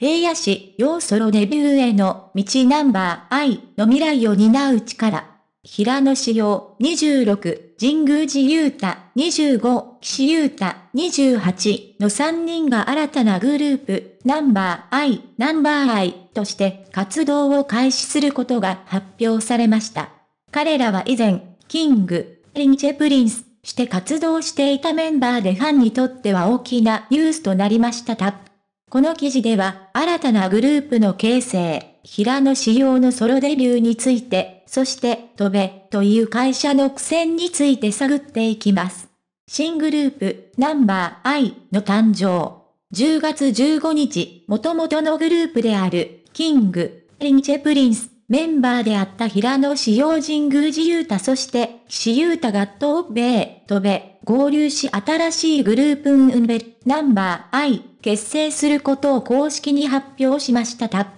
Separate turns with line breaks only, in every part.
平野市要ソロデビューへの道ナンバー I の未来を担う力。平野志陽26、神宮寺雄太25、岸優太28の3人が新たなグループ、ナンバー I、ナンバー I として活動を開始することが発表されました。彼らは以前、キング、リンチェプリンス、して活動していたメンバーでファンにとっては大きなニュースとなりました。この記事では、新たなグループの形成、平野仕様のソロデビューについて、そして、飛べ、という会社の苦戦について探っていきます。新グループ、ナンバー I の誕生。10月15日、元々のグループである、キング、リンチェプリンス、メンバーであった平野仕様。神宮寺優太そして、志優太が東米、飛べ、合流し新しいグループ運べ、ナンバー I 結成することを公式に発表しましたた。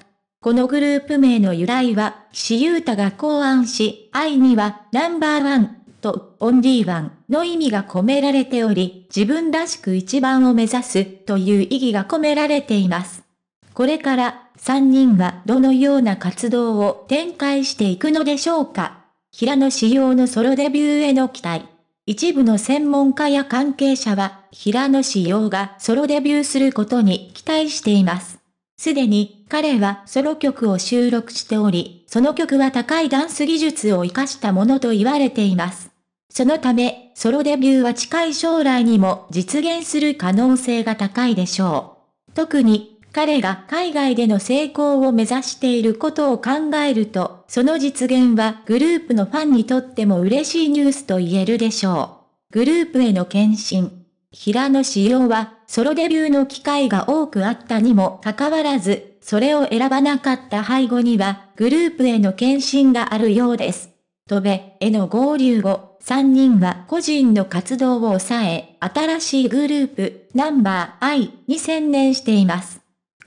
このグループ名の由来は、岸優太が考案し、愛には、ナンバーワン、と、オンリーワンの意味が込められており、自分らしく一番を目指すという意義が込められています。これから3人はどのような活動を展開していくのでしょうか平野仕様のソロデビューへの期待。一部の専門家や関係者は、平野紫耀がソロデビューすることに期待しています。すでに、彼はソロ曲を収録しており、その曲は高いダンス技術を活かしたものと言われています。そのため、ソロデビューは近い将来にも実現する可能性が高いでしょう。特に、彼が海外での成功を目指していることを考えると、その実現はグループのファンにとっても嬉しいニュースと言えるでしょう。グループへの献身。平野紫耀は、ソロデビューの機会が多くあったにもかかわらず、それを選ばなかった背後には、グループへの献身があるようです。戸部への合流後、3人は個人の活動を抑え、新しいグループ、ナンバー I に専念しています。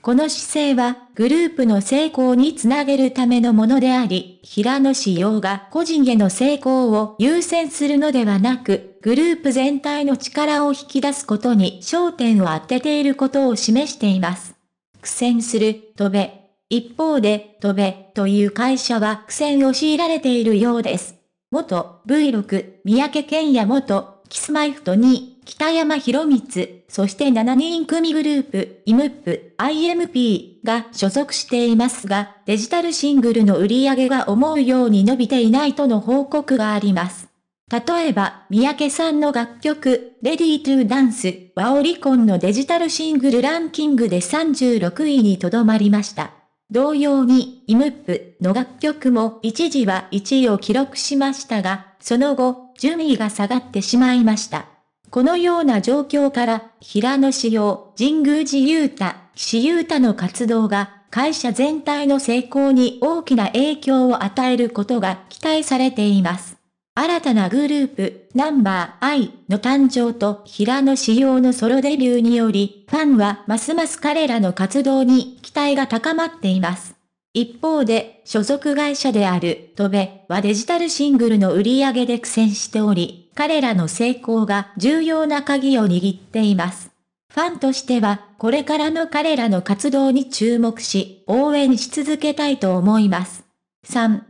この姿勢はグループの成功につなげるためのものであり、平野志陽が個人への成功を優先するのではなく、グループ全体の力を引き出すことに焦点を当てていることを示しています。苦戦する、飛べ。一方で、飛べという会社は苦戦を強いられているようです。元 V6 三宅健也元キスマイフト2、北山博光、そして7人組グループ、イムップ、IMP が所属していますが、デジタルシングルの売り上げが思うように伸びていないとの報告があります。例えば、三宅さんの楽曲、レディートゥダンスはオリコンのデジタルシングルランキングで36位にとどまりました。同様に、イムップの楽曲も一時は1位を記録しましたが、その後、順位が下がってしまいました。このような状況から、平野志陽、神宮寺雄太、岸優太の活動が、会社全体の成功に大きな影響を与えることが期待されています。新たなグループ、ナンバー I の誕生と平野仕様のソロデビューにより、ファンはますます彼らの活動に期待が高まっています。一方で、所属会社である、トベはデジタルシングルの売り上げで苦戦しており、彼らの成功が重要な鍵を握っています。ファンとしては、これからの彼らの活動に注目し、応援し続けたいと思います。3、